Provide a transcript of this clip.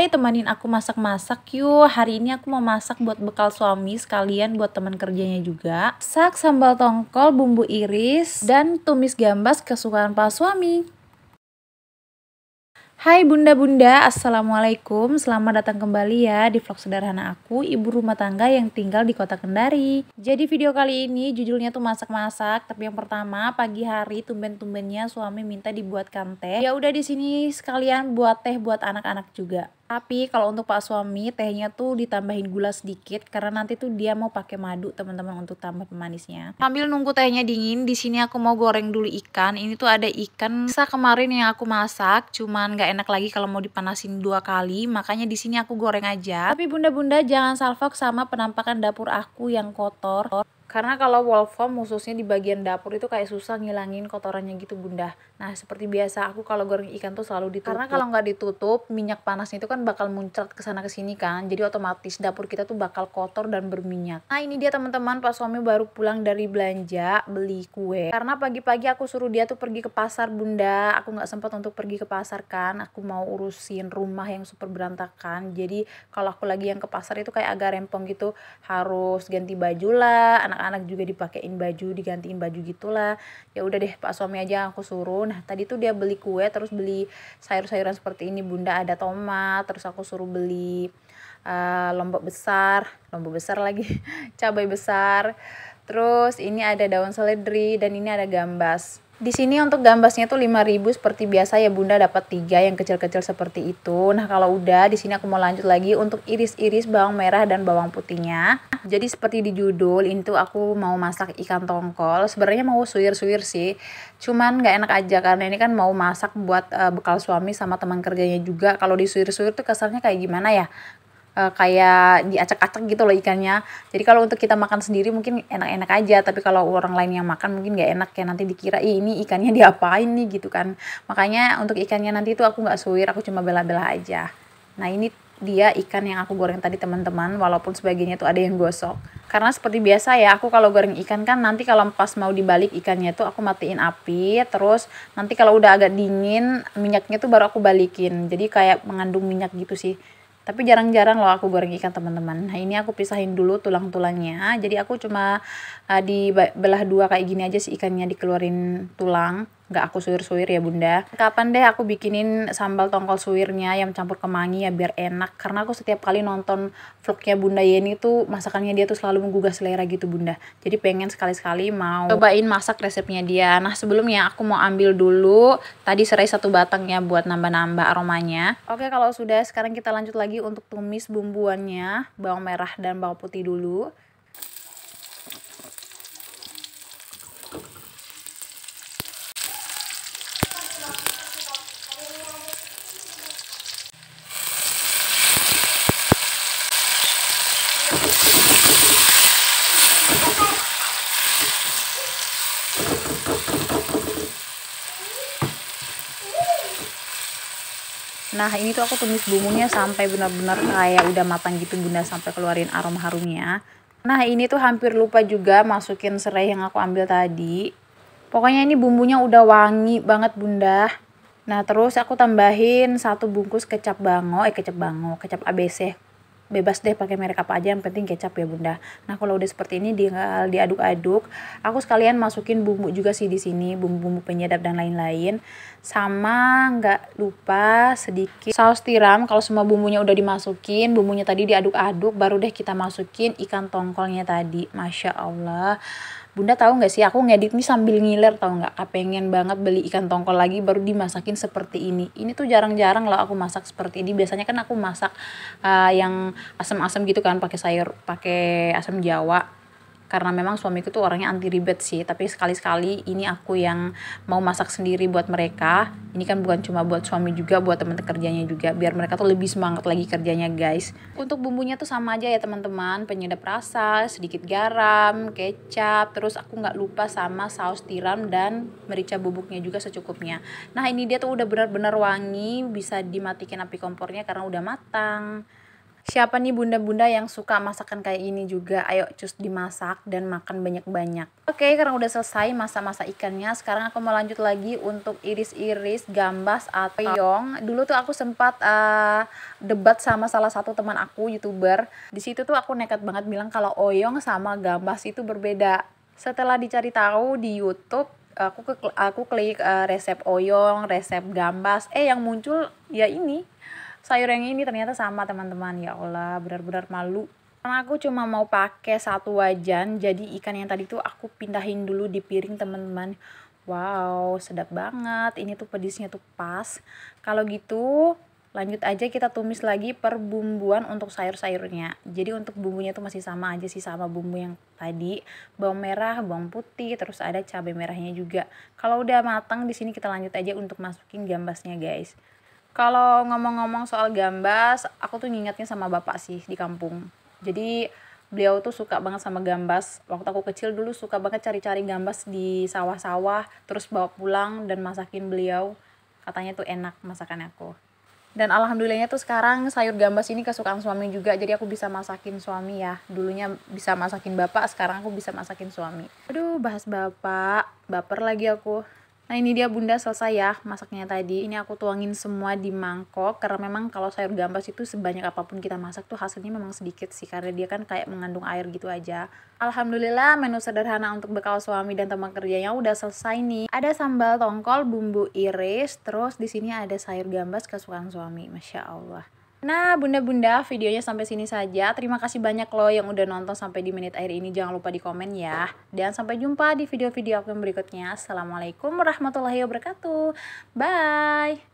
Hai, temanin aku masak-masak yuk. Hari ini aku mau masak buat bekal suami sekalian buat teman kerjanya juga. Sak sambal tongkol, bumbu iris, dan tumis gambas kesukaan pak suami. Hai bunda-bunda, assalamualaikum. Selamat datang kembali ya di vlog sederhana aku, ibu rumah tangga yang tinggal di kota Kendari. Jadi video kali ini judulnya tuh masak-masak. Tapi yang pertama pagi hari tumben-tumbennya suami minta dibuatkan teh. Ya udah di sini sekalian buat teh buat anak-anak juga. Tapi kalau untuk pak suami tehnya tuh ditambahin gula sedikit karena nanti tuh dia mau pakai madu teman-teman untuk tambah pemanisnya. Sambil nunggu tehnya dingin, di sini aku mau goreng dulu ikan. Ini tuh ada ikan sa kemarin yang aku masak, cuman nggak enak lagi kalau mau dipanasin dua kali, makanya di sini aku goreng aja. Tapi bunda-bunda jangan salfok sama penampakan dapur aku yang kotor. Karena kalau wall foam khususnya di bagian dapur itu kayak susah ngilangin kotorannya gitu bunda. Nah seperti biasa aku kalau goreng ikan tuh selalu ditutup. Karena kalau nggak ditutup minyak panasnya itu kan bakal muncrat ke sana ke sini kan. Jadi otomatis dapur kita tuh bakal kotor dan berminyak. Nah ini dia teman-teman pas suami baru pulang dari belanja beli kue. Karena pagi-pagi aku suruh dia tuh pergi ke pasar bunda. Aku nggak sempat untuk pergi ke pasar kan. Aku mau urusin rumah yang super berantakan. Jadi kalau aku lagi yang ke pasar itu kayak agak rempong gitu harus ganti baju lah anak anak-anak juga dipakein baju digantiin baju gitulah ya udah deh pak suami aja aku suruh nah tadi tuh dia beli kue terus beli sayur-sayuran seperti ini bunda ada tomat terus aku suruh beli uh, lombok besar lombok besar lagi cabai besar terus ini ada daun seledri dan ini ada gambas di sini untuk gambasnya tuh 5000 seperti biasa ya Bunda dapat 3 yang kecil-kecil seperti itu. Nah, kalau udah di sini aku mau lanjut lagi untuk iris-iris bawang merah dan bawang putihnya. Jadi seperti di judul itu aku mau masak ikan tongkol. Sebenarnya mau suwir-suwir sih. Cuman nggak enak aja karena ini kan mau masak buat eh, bekal suami sama teman kerjanya juga. Kalau disuwir-suwir tuh kesannya kayak gimana ya? Eh, kayak diacak-acak gitu loh ikannya. Jadi kalau untuk kita makan sendiri mungkin enak-enak aja, tapi kalau orang lain yang makan mungkin nggak enak ya nanti dikira Ih, ini ikannya diapain nih gitu kan. Makanya untuk ikannya nanti itu aku nggak suwir, aku cuma bela-bela aja. Nah ini dia ikan yang aku goreng tadi teman-teman walaupun sebagiannya tuh ada yang gosok karena seperti biasa ya aku kalau goreng ikan kan nanti kalau pas mau dibalik ikannya tuh aku matiin api terus nanti kalau udah agak dingin minyaknya tuh baru aku balikin jadi kayak mengandung minyak gitu sih tapi jarang-jarang loh aku goreng ikan teman-teman nah ini aku pisahin dulu tulang-tulangnya jadi aku cuma uh, eh, dibelah dua kayak gini aja sih ikannya dikeluarin tulang nggak aku suwir-suwir ya bunda kapan deh aku bikinin sambal tongkol suwirnya yang campur kemangi ya biar enak karena aku setiap kali nonton vlognya bunda Yeni tuh masakannya dia tuh selalu menggugah selera gitu bunda jadi pengen sekali-sekali mau cobain masak resepnya dia nah sebelumnya aku mau ambil dulu tadi serai satu batang ya buat nambah-nambah aromanya oke kalau sudah sekarang kita lanjut lagi untuk tumis bumbuannya bawang merah dan bawang putih dulu nah ini tuh aku tumis bumbunya sampai benar-benar kayak udah matang gitu bunda sampai keluarin aroma harumnya nah ini tuh hampir lupa juga masukin serai yang aku ambil tadi pokoknya ini bumbunya udah wangi banget bunda nah terus aku tambahin satu bungkus kecap bango eh kecap bango kecap abc bebas deh pakai merek apa aja yang penting kecap ya bunda nah kalau udah seperti ini tinggal diaduk-aduk aku sekalian masukin bumbu juga sih di sini bumbu-bumbu penyedap dan lain-lain sama nggak lupa sedikit saus tiram kalau semua bumbunya udah dimasukin bumbunya tadi diaduk-aduk baru deh kita masukin ikan tongkolnya tadi masya Allah bunda tahu nggak sih aku ngedit nih sambil ngiler tahu nggak kepengen ah, banget beli ikan tongkol lagi baru dimasakin seperti ini ini tuh jarang-jarang lah aku masak seperti ini biasanya kan aku masak uh, yang asam-asam gitu kan pakai sayur pakai asam jawa karena memang suamiku tuh orangnya anti ribet sih tapi sekali-sekali ini aku yang mau masak sendiri buat mereka ini kan bukan cuma buat suami juga buat teman kerjanya juga biar mereka tuh lebih semangat lagi kerjanya guys untuk bumbunya tuh sama aja ya teman-teman penyedap rasa sedikit garam kecap terus aku nggak lupa sama saus tiram dan merica bubuknya juga secukupnya nah ini dia tuh udah benar-benar wangi bisa dimatikan api kompornya karena udah matang Siapa nih bunda-bunda yang suka masakan kayak ini juga? Ayo cus dimasak dan makan banyak-banyak. Oke, karena udah selesai masa-masa ikannya, sekarang aku mau lanjut lagi untuk iris-iris gambas atau yong. Dulu tuh aku sempat uh, debat sama salah satu teman aku, YouTuber. Di situ tuh aku nekat banget bilang kalau oyong sama gambas itu berbeda. Setelah dicari tahu di YouTube, aku ke, aku klik uh, resep oyong, resep gambas, eh yang muncul ya ini sayur yang ini ternyata sama teman-teman ya Allah benar-benar malu karena aku cuma mau pakai satu wajan, jadi ikan yang tadi tuh aku pindahin dulu di piring teman-teman. Wow, sedap banget. Ini tuh pedisnya tuh pas. Kalau gitu, lanjut aja kita tumis lagi perbumbuan untuk sayur-sayurnya. Jadi untuk bumbunya tuh masih sama aja sih sama bumbu yang tadi. Bawang merah, bawang putih, terus ada cabai merahnya juga. Kalau udah matang di sini kita lanjut aja untuk masukin gambasnya, guys. Kalau ngomong-ngomong soal gambas, aku tuh ngingetnya sama bapak sih di kampung. Jadi beliau tuh suka banget sama gambas. Waktu aku kecil dulu suka banget cari-cari gambas di sawah-sawah, terus bawa pulang dan masakin beliau. Katanya tuh enak masakan aku. Dan alhamdulillahnya tuh sekarang sayur gambas ini kesukaan suami juga, jadi aku bisa masakin suami ya. Dulunya bisa masakin bapak, sekarang aku bisa masakin suami. Aduh, bahas bapak, baper lagi aku. Nah ini dia bunda selesai ya masaknya tadi. Ini aku tuangin semua di mangkok karena memang kalau sayur gambas itu sebanyak apapun kita masak tuh hasilnya memang sedikit sih karena dia kan kayak mengandung air gitu aja. Alhamdulillah menu sederhana untuk bekal suami dan teman kerjanya udah selesai nih. Ada sambal tongkol, bumbu iris, terus di sini ada sayur gambas kesukaan suami. Masya Allah. Nah, bunda-bunda, videonya sampai sini saja. Terima kasih banyak loh yang udah nonton sampai di menit akhir ini. Jangan lupa di komen ya. Dan sampai jumpa di video-video aku yang berikutnya. Assalamualaikum warahmatullahi wabarakatuh. Bye!